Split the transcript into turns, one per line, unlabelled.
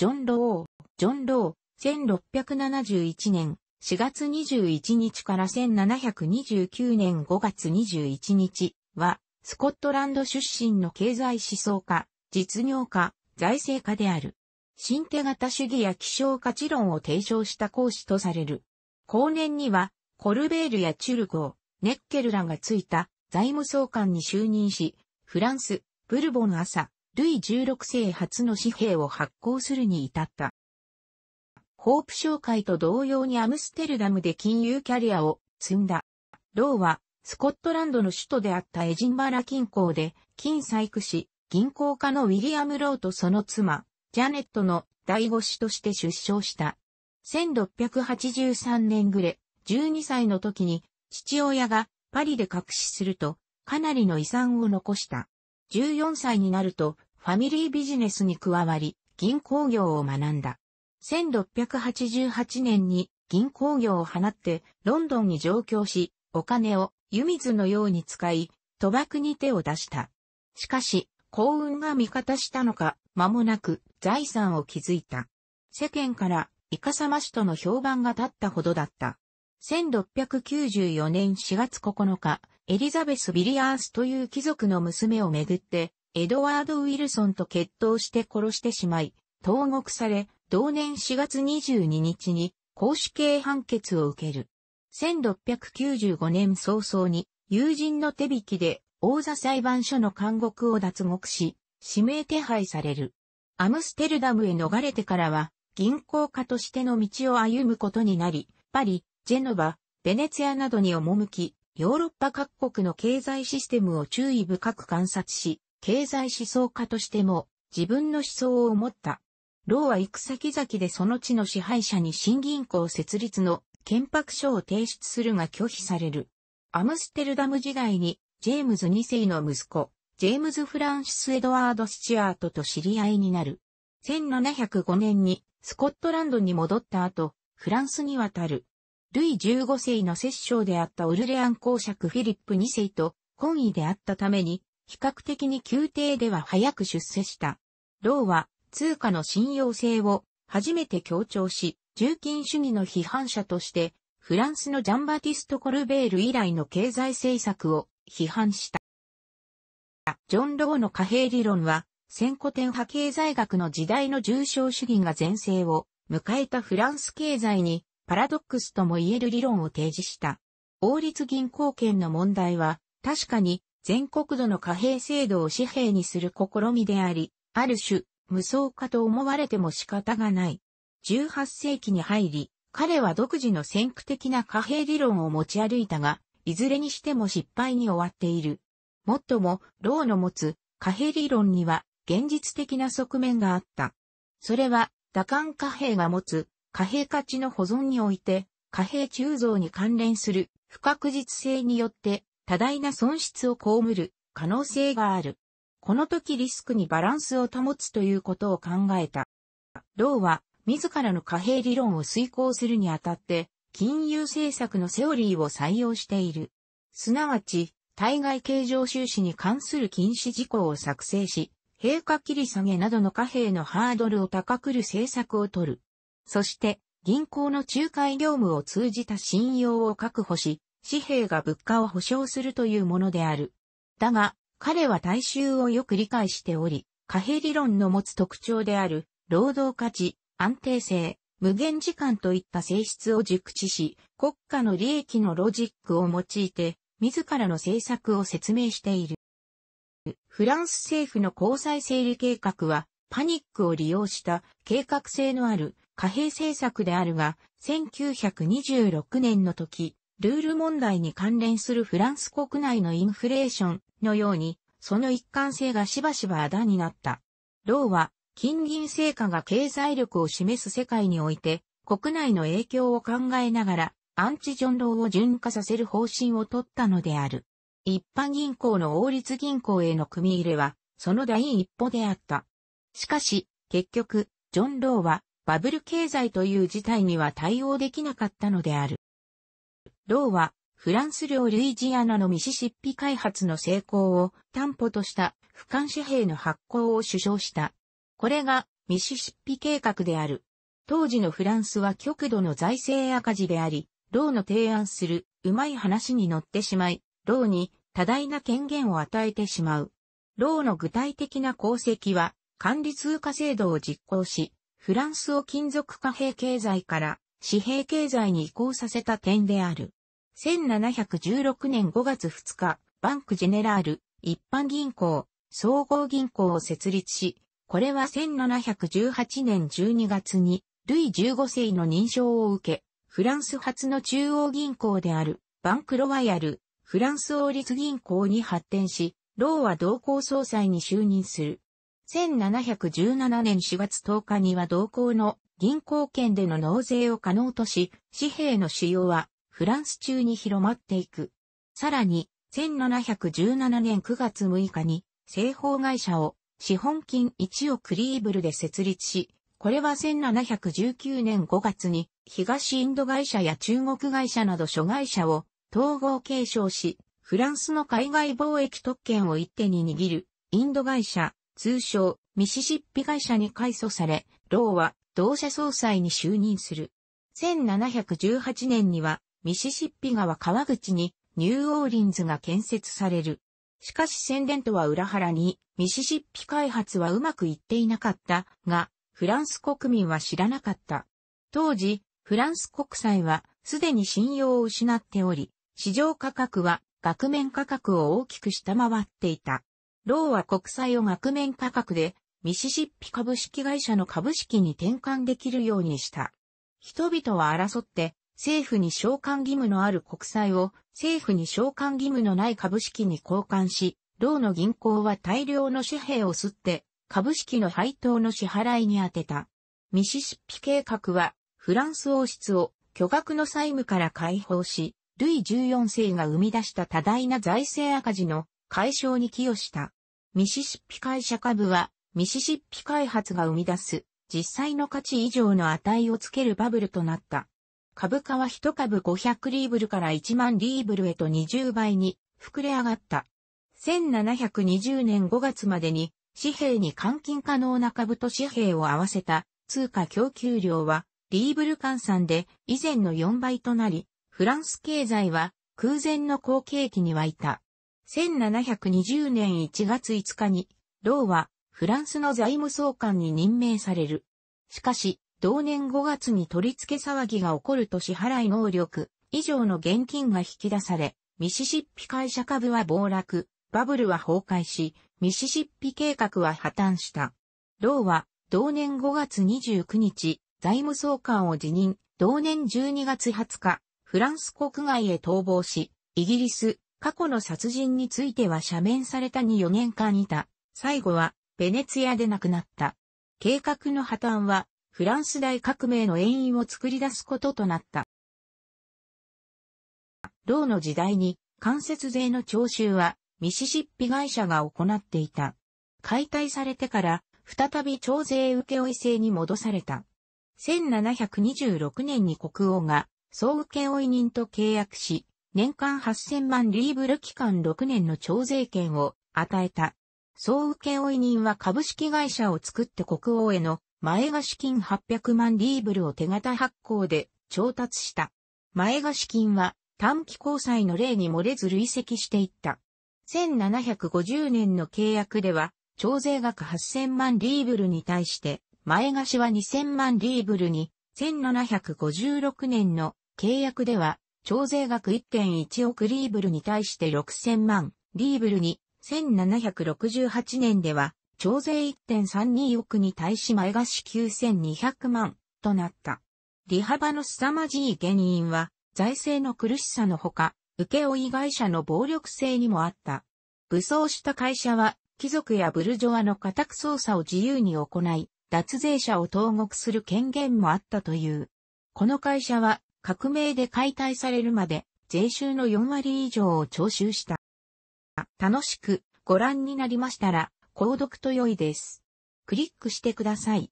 ジョン・ロー、ジョン・ロー、1671年4月21日から1729年5月21日は、スコットランド出身の経済思想家、実業家、財政家である。新手型主義や希少価値論を提唱した講師とされる。後年には、コルベールやチュルゴー、ネッケルらがついた財務総監に就任し、フランス、ブルボン朝、ルイ16世初の紙幣を発行するに至った。ホープ商会と同様にアムステルダムで金融キャリアを積んだ。ローは、スコットランドの首都であったエジンバラ近郊で、金細工師、銀行家のウィリアム・ローとその妻、ジャネットの第五子として出生した。1683年暮れ、12歳の時に、父親がパリで隠しすると、かなりの遺産を残した。14歳になると、ファミリービジネスに加わり、銀行業を学んだ。1688年に銀行業を放ってロンドンに上京し、お金を湯水のように使い、賭博に手を出した。しかし、幸運が味方したのか、間もなく財産を築いた。世間から、イカサマ氏との評判が立ったほどだった。1694年4月9日、エリザベス・ビリアースという貴族の娘をめぐって、エドワード・ウィルソンと決闘して殺してしまい、投獄され、同年4月22日に公主刑判決を受ける。1695年早々に友人の手引きで王座裁判所の監獄を脱獄し、指名手配される。アムステルダムへ逃れてからは、銀行家としての道を歩むことになり、パリ、ジェノバ、ベネツィアなどに赴き、ヨーロッパ各国の経済システムを注意深く観察し、経済思想家としても自分の思想を持った。ローは行く先々でその地の支配者に新銀行設立の憲白書を提出するが拒否される。アムステルダム時代にジェームズ2世の息子、ジェームズ・フランシス・エドワード・スチュアートと知り合いになる。1705年にスコットランドに戻った後、フランスに渡る。ルイ15世の摂政であったオルレアン公爵フィリップ2世と婚位であったために、比較的に宮廷では早く出世した。ローは通貨の信用性を初めて強調し、重金主義の批判者として、フランスのジャンバティスト・コルベール以来の経済政策を批判した。ジョン・ローの貨幣理論は、先古典派経済学の時代の重症主義が前世を迎えたフランス経済にパラドックスとも言える理論を提示した。王立銀行券の問題は、確かに全国度の貨幣制度を紙幣にする試みであり、ある種、無双化と思われても仕方がない。18世紀に入り、彼は独自の先駆的な貨幣理論を持ち歩いたが、いずれにしても失敗に終わっている。もっとも、ローの持つ貨幣理論には現実的な側面があった。それは、打艦貨幣が持つ貨幣価値の保存において、貨幣鋳造に関連する不確実性によって多大な損失を被る可能性がある。この時リスクにバランスを保つということを考えた。ローは自らの貨幣理論を遂行するにあたって、金融政策のセオリーを採用している。すなわち、対外経常収支に関する禁止事項を作成し、平価切り下げなどの貨幣のハードルを高くる政策を取る。そして、銀行の仲介業務を通じた信用を確保し、紙幣が物価を保証するというものである。だが、彼は大衆をよく理解しており、貨幣理論の持つ特徴である、労働価値、安定性、無限時間といった性質を熟知し、国家の利益のロジックを用いて、自らの政策を説明している。フランス政府の交際整理計画は、パニックを利用した計画性のある貨幣政策であるが、1926年の時、ルール問題に関連するフランス国内のインフレーションのように、その一貫性がしばしばあだになった。ローは、金銀成果が経済力を示す世界において、国内の影響を考えながら、アンチジョンローを順化させる方針を取ったのである。一般銀行の王立銀行への組み入れは、その第一歩であった。しかし、結局、ジョン・ローは、バブル経済という事態には対応できなかったのである。ローは、フランス領ルイジアナのミシシッピ開発の成功を担保とした俯瞰紙幣の発行を主張した。これがミシシッピ計画である。当時のフランスは極度の財政赤字であり、ローの提案するうまい話に乗ってしまい、ローに多大な権限を与えてしまう。ローの具体的な功績は管理通貨制度を実行し、フランスを金属貨幣経済から紙幣経済に移行させた点である。1716年5月2日、バンクジェネラール、一般銀行、総合銀行を設立し、これは1718年12月に、ルイ15世の認証を受け、フランス初の中央銀行である、バンクロワイヤル、フランス王立銀行に発展し、ローは同行総裁に就任する。1717年4月10日には同行の銀行券での納税を可能とし、紙幣の使用はフランス中に広まっていく。さらに、1717年9月6日に製法会社を資本金1億リーブルで設立し、これは1719年5月に東インド会社や中国会社など諸会社を統合継承し、フランスの海外貿易特権を一手に握るインド会社通称、ミシシッピ会社に改組され、ローは同社総裁に就任する。1718年には、ミシシッピ川川口にニューオーリンズが建設される。しかし宣伝とは裏腹に、ミシシッピ開発はうまくいっていなかったが、フランス国民は知らなかった。当時、フランス国債はすでに信用を失っており、市場価格は額面価格を大きく下回っていた。ローは国債を額面価格で、ミシシッピ株式会社の株式に転換できるようにした。人々は争って、政府に償還義務のある国債を政府に償還義務のない株式に交換し、ローの銀行は大量の紙幣を吸って株式の配当の支払いに充てた。ミシシッピ計画はフランス王室を巨額の債務から解放し、ルイ14世が生み出した多大な財政赤字の解消に寄与した。ミシシッピ会社株は、ミシシッピ開発が生み出す、実際の価値以上の値をつけるバブルとなった。株価は1株500リーブルから1万リーブルへと20倍に膨れ上がった。1720年5月までに紙幣に換金可能な株と紙幣を合わせた通貨供給量はリーブル換算で以前の4倍となり、フランス経済は空前の好景気に沸いた。1720年1月5日に、ローはフランスの財務総監に任命される。しかし、同年5月に取り付け騒ぎが起こると支払い能力以上の現金が引き出され、ミシシッピ会社株は暴落、バブルは崩壊し、ミシシッピ計画は破綻した。ローは同年5月29日、財務総監を辞任、同年12月20日、フランス国外へ逃亡し、イギリス、過去の殺人については赦免されたに4年間いた。最後は、ベネツィアで亡くなった。計画の破綻は、フランス大革命の遠因を作り出すこととなった。ローの時代に、間接税の徴収は、ミシシッピ会社が行っていた。解体されてから、再び徴税請負制に戻された。1726年に国王が、総請負人と契約し、年間8000万リーブル期間6年の徴税権を与えた。総請負人は株式会社を作って国王への前貸金800万リーブルを手形発行で調達した。前貸金は短期交際の例に漏れず累積していった。1750年の契約では、徴税額8000万リーブルに対して、前貸は2000万リーブルに、1756年の契約では徴税額1.1億リーブルに対して6000万リーブルに、1768年では、徴税1.32億に対し前貸し9200万となった。利幅の凄まじい原因は、財政の苦しさのほか、請負会社の暴力性にもあった。武装した会社は、貴族やブルジョアの家宅捜査を自由に行い、脱税者を投獄する権限もあったという。この会社は、革命で解体されるまで税収の4割以上を徴収した。楽しくご覧になりましたら、購読と良いです。クリックしてください。